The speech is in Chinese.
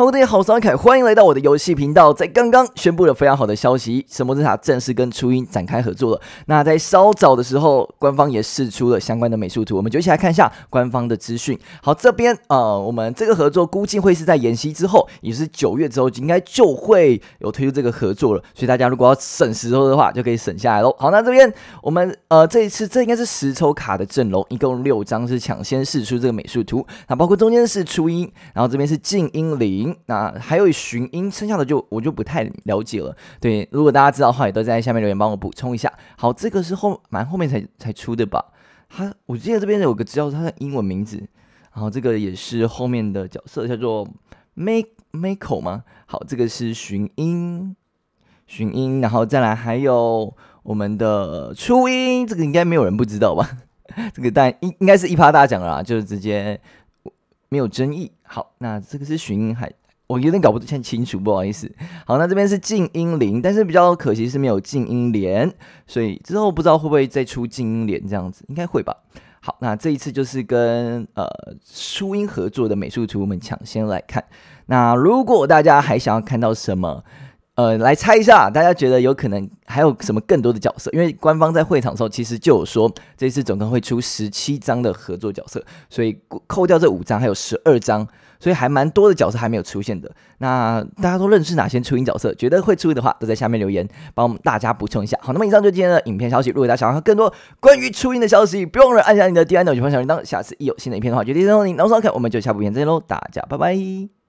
Hello，大家好，我是凯，欢迎来到我的游戏频道。在刚刚宣布了非常好的消息，《神魔之塔》正式跟初音展开合作了。那在稍早的时候，官方也试出了相关的美术图，我们就一起来看一下官方的资讯。好，这边呃，我们这个合作估计会是在延期之后，也是九月之后，应该就会有推出这个合作了。所以大家如果要省时候的话，就可以省下来喽。好，那这边我们呃，这一次这应该是十抽卡的阵容，一共六张是抢先试出这个美术图。那包括中间是初音，然后这边是静音铃。那还有寻音，剩下的就我就不太了解了。对，如果大家知道的话，也都在下面留言帮我补充一下。好，这个是后蛮后面才才出的吧？他我记得这边有个叫他的英文名字。然后这个也是后面的角色，叫做 m a k e m a k o 吗？好，这个是寻音，寻音。然后再来还有我们的初音，这个应该没有人不知道吧？这个但应应该是一趴大奖了，就是直接没有争议。好，那这个是巡音海，我有点搞不太清楚，不好意思。好，那这边是静音铃，但是比较可惜是没有静音帘，所以之后不知道会不会再出静音帘这样子，应该会吧。好，那这一次就是跟呃舒音合作的美术图们抢先来看。那如果大家还想要看到什么？呃，来猜一下，大家觉得有可能还有什么更多的角色？因为官方在会场的时候，其实就有说这次总共会出十七张的合作角色，所以扣掉这五张，还有十二张，所以还蛮多的角色还没有出现的。那大家都认识哪些初音角色？觉得会出的话，都在下面留言，帮我们大家补充一下。好，那么以上就是今天的影片消息。如果大家想要看更多关于初音的消息，不用了按下你的订阅钮，以及分铃铛。下次一有新的影片的话，就第得时间通你。那么，收看，我们就下部影片再见喽，大家拜拜。